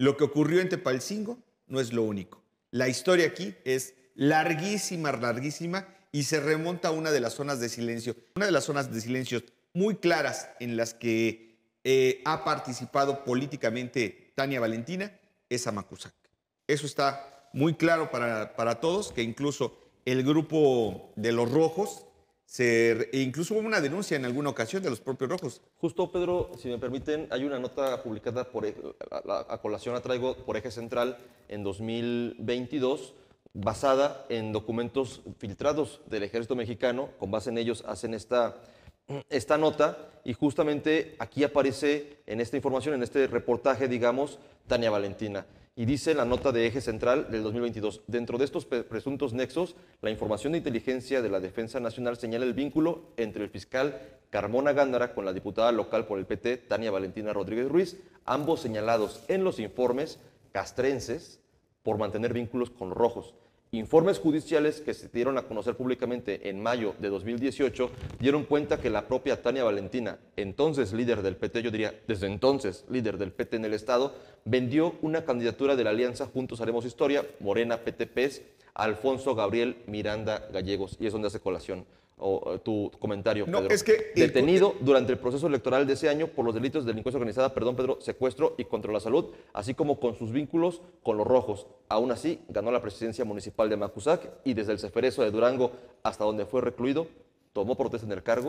Lo que ocurrió en Tepalcingo no es lo único. La historia aquí es larguísima, larguísima, y se remonta a una de las zonas de silencio, una de las zonas de silencio muy claras en las que eh, ha participado políticamente Tania Valentina, es Amacuzac. Eso está muy claro para, para todos, que incluso el grupo de los rojos, e incluso hubo una denuncia en alguna ocasión de los propios rojos. Justo, Pedro, si me permiten, hay una nota publicada por, e, a, la, a colación la traigo por Eje Central en 2022 basada en documentos filtrados del ejército mexicano, con base en ellos hacen esta nota y justamente aquí aparece en esta información, en este reportaje, digamos, Tania Valentina y dice la nota de eje central del 2022, dentro de estos presuntos nexos, la información de inteligencia de la Defensa Nacional señala el vínculo entre el fiscal Carmona Gándara con la diputada local por el PT, Tania Valentina Rodríguez Ruiz, ambos señalados en los informes castrenses por mantener vínculos con rojos. Informes judiciales que se dieron a conocer públicamente en mayo de 2018 dieron cuenta que la propia Tania Valentina, entonces líder del PT, yo diría desde entonces líder del PT en el Estado, vendió una candidatura de la alianza Juntos Haremos Historia, Morena PTPs, a Alfonso Gabriel Miranda Gallegos, y es donde hace colación o, tu comentario, Es que detenido durante el proceso electoral de ese año por los delitos de delincuencia organizada, perdón, Pedro, secuestro y contra la salud, así como con sus vínculos con los rojos. Aún así, ganó la presidencia municipal de Macusac y desde el Ceferezo de Durango hasta donde fue recluido, tomó protesta en el cargo